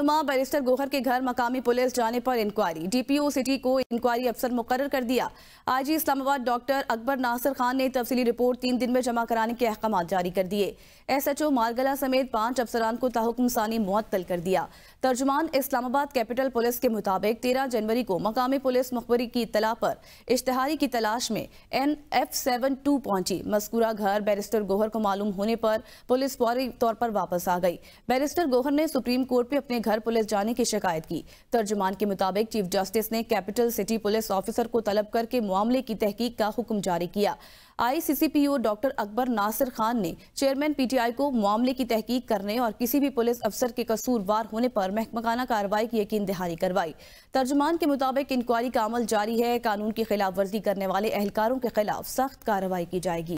नुमा बैरिस्टर गोहर के घर मकामी पुलिस जाने पर इंक्वायरी डीपीओ सिटी को इंक्वायरी अफसर मुकर कर दिया आज ही इस्लामाबाद डॉक्टर अकबर नासिर खान ने तफसली रिपोर्ट तीन दिन में जमा कराने के अहकाम जारी कर दिए एसएचओ मालगला समेत पांच अफसरान को ताहुकम सानी मुअत्तल कर दिया तर्जुमान इस्लामाबाद कैपिटल पुलिस के मुताबिक तेरह जनवरी को मकामी पुलिस मकबरी की इतला पर इश्तहारी की तलाश में एन एफ सेवन टू पहुंची मस्कूरा घर बैरिस्टर गोहर को मालूम होने पर पुलिस फौरी तौर पर वापस आ गई बैरिस्टर गोहर ने सुप्रीम कोर्ट में अपने घर पुलिस जाने की शिकायत की तर्जुमान के मुताबिक चीफ जस्टिस ने कैपिटल सिटी पुलिस ऑफिसर को तलब करके मामले की तहकीक का हुक्म जारी किया आईसीसीपीओ डॉक्टर अकबर नासिर खान ने चेयरमैन पीटीआई को मामले की तहकीक करने और किसी भी पुलिस अफसर के कसूरवार होने पर महकमकाना कार्रवाई की यकीन दहानी करवाई तर्जुमान के मुताबिक इंक्वायरी का अमल जारी है कानून की खिलाफ वर्जी करने वाले एहलकारों के खिलाफ सख्त कार्रवाई की जाएगी